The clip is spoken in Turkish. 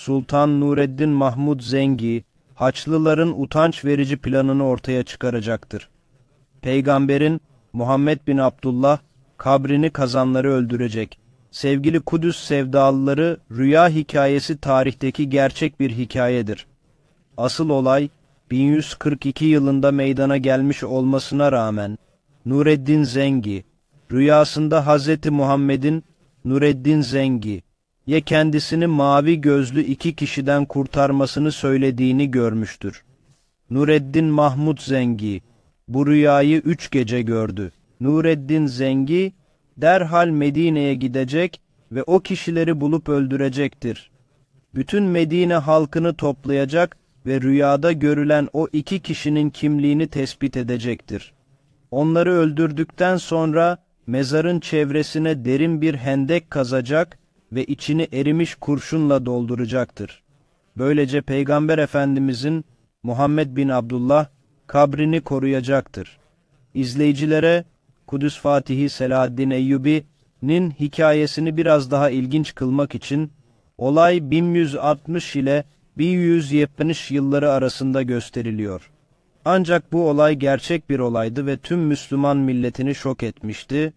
Sultan Nureddin Mahmud Zengi, Haçlıların utanç verici planını ortaya çıkaracaktır. Peygamberin Muhammed bin Abdullah kabrini kazanları öldürecek. Sevgili Kudüs sevdalıları rüya hikayesi tarihteki gerçek bir hikayedir. Asıl olay 1142 yılında meydana gelmiş olmasına rağmen Nureddin Zengi rüyasında Hz. Muhammed'in Nureddin Zengi ya kendisini mavi gözlü iki kişiden kurtarmasını söylediğini görmüştür. Nureddin Mahmud Zengi bu rüyayı üç gece gördü. Nureddin Zengi derhal Medine'ye gidecek ve o kişileri bulup öldürecektir. Bütün Medine halkını toplayacak ve rüyada görülen o iki kişinin kimliğini tespit edecektir. Onları öldürdükten sonra mezarın çevresine derin bir hendek kazacak ve içini erimiş kurşunla dolduracaktır. Böylece Peygamber Efendimizin Muhammed bin Abdullah kabrini koruyacaktır. İzleyicilere Kudüs Fatihi Selahaddin Eyyubi'nin hikayesini biraz daha ilginç kılmak için olay 1160 ile 1170 yılları arasında gösteriliyor. Ancak bu olay gerçek bir olaydı ve tüm Müslüman milletini şok etmişti